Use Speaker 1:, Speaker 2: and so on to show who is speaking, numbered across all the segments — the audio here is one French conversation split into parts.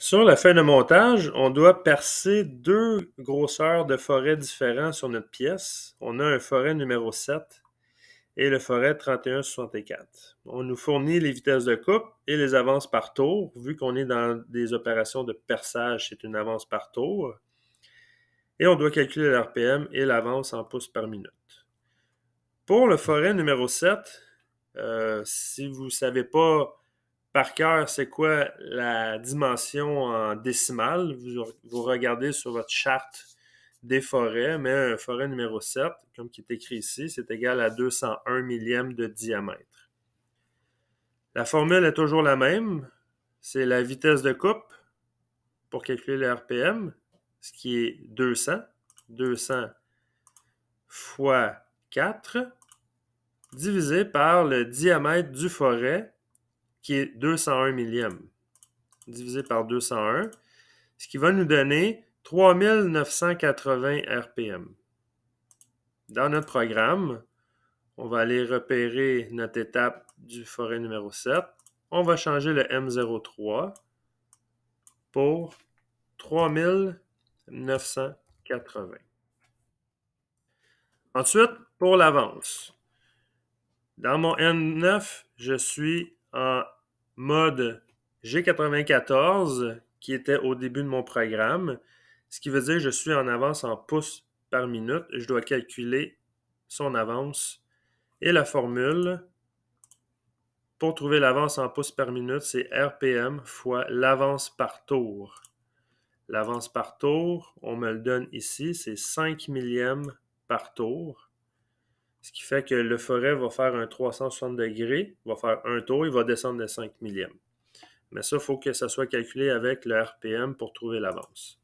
Speaker 1: Sur la fin de montage, on doit percer deux grosseurs de forêt différents sur notre pièce. On a un forêt numéro 7 et le forêt 3164. On nous fournit les vitesses de coupe et les avances par tour. Vu qu'on est dans des opérations de perçage, c'est une avance par tour. Et on doit calculer l'RPM et l'avance en pouces par minute. Pour le forêt numéro 7, euh, si vous ne savez pas par cœur c'est quoi la dimension en décimale. Vous, regardez sur votre charte des forêts, mais forêt numéro 7, comme qui est écrit ici, c'est égal à 201 millième de diamètre. La formule est toujours la même. C'est la vitesse de coupe pour calculer le RPM, ce qui est 200. 200 fois 4 divisé par le diamètre du forêt qui est 201 millième, divisé par 201, ce qui va nous donner 3980 RPM. Dans notre programme, on va aller repérer notre étape du forêt numéro 7. On va changer le M03 pour 3980. Ensuite, pour l'avance. Dans mon N9, je suis en mode G94 qui était au début de mon programme, ce qui veut dire que je suis en avance en pouces par minute. Je dois calculer son avance. Et la formule pour trouver l'avance en pouces par minute, c'est RPM fois l'avance par tour. L'avance par tour, on me le donne ici, c'est 5 millièmes par tour. Ce qui fait que le forêt va faire un 360 degrés, va faire un tour, il va descendre de 5 millièmes. Mais ça, il faut que ça soit calculé avec le RPM pour trouver l'avance.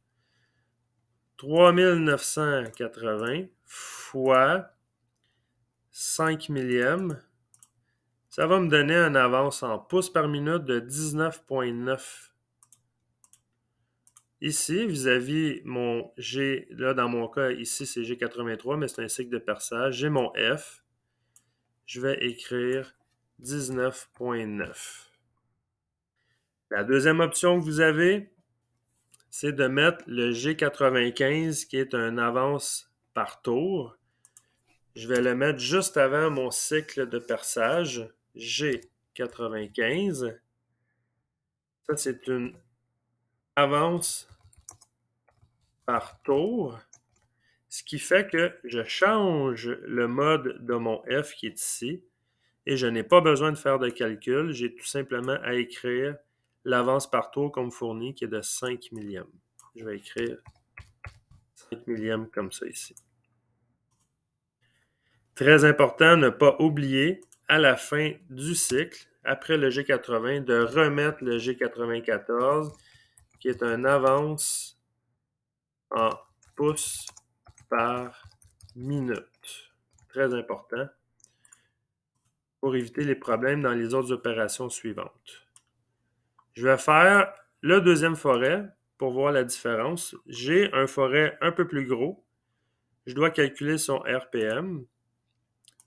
Speaker 1: 3980 fois 5 millièmes, ça va me donner un avance en pouces par minute de 19,9 Ici, vis-à-vis mon G, là dans mon cas, ici c'est G83, mais c'est un cycle de perçage. J'ai mon F. Je vais écrire 19.9. La deuxième option que vous avez, c'est de mettre le G95 qui est un avance par tour. Je vais le mettre juste avant mon cycle de perçage, G95. Ça, c'est une avance par tour, ce qui fait que je change le mode de mon F qui est ici et je n'ai pas besoin de faire de calcul. J'ai tout simplement à écrire l'avance par tour comme fourni qui est de 5 millièmes. Je vais écrire 5 millièmes comme ça ici. Très important, ne pas oublier à la fin du cycle, après le G80, de remettre le G94 qui est un avance en pouces par minute. Très important pour éviter les problèmes dans les autres opérations suivantes. Je vais faire le deuxième forêt pour voir la différence. J'ai un forêt un peu plus gros. Je dois calculer son RPM.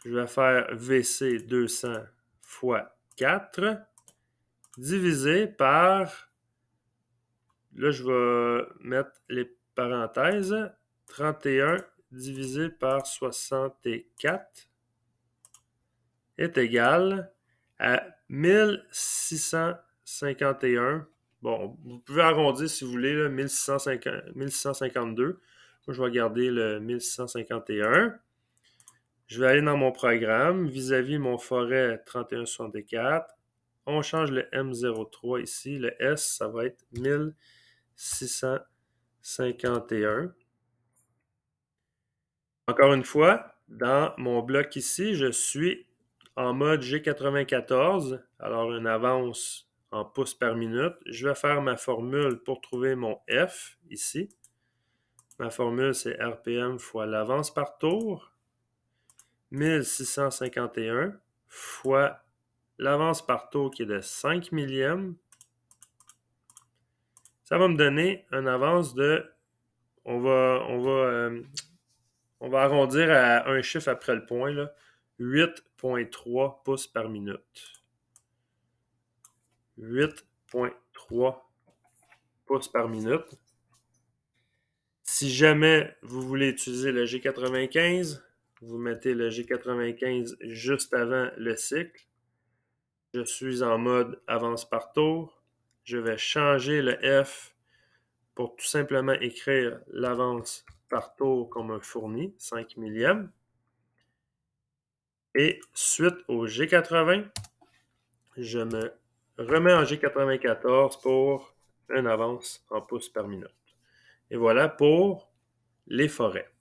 Speaker 1: Je vais faire VC 200 fois 4 divisé par... Là, je vais mettre les parenthèse, 31 divisé par 64 est égal à 1651. Bon, vous pouvez arrondir si vous voulez, 1652. Moi, je vais garder le 1651. Je vais aller dans mon programme vis-à-vis -vis mon forêt 3164. On change le M03 ici. Le S, ça va être 1651. 51. Encore une fois, dans mon bloc ici, je suis en mode G94, alors une avance en pouces par minute. Je vais faire ma formule pour trouver mon F ici. Ma formule, c'est RPM fois l'avance par tour, 1651 fois l'avance par tour qui est de 5 millièmes ça va me donner un avance de. On va, on va, euh, on va arrondir à un chiffre après le point. 8,3 pouces par minute. 8,3 pouces par minute. Si jamais vous voulez utiliser le G95, vous mettez le G95 juste avant le cycle. Je suis en mode avance par tour je vais changer le F pour tout simplement écrire l'avance par tour comme fourni, fourni, 5 millième. Et suite au G80, je me remets en G94 pour une avance en pouces par minute. Et voilà pour les forêts.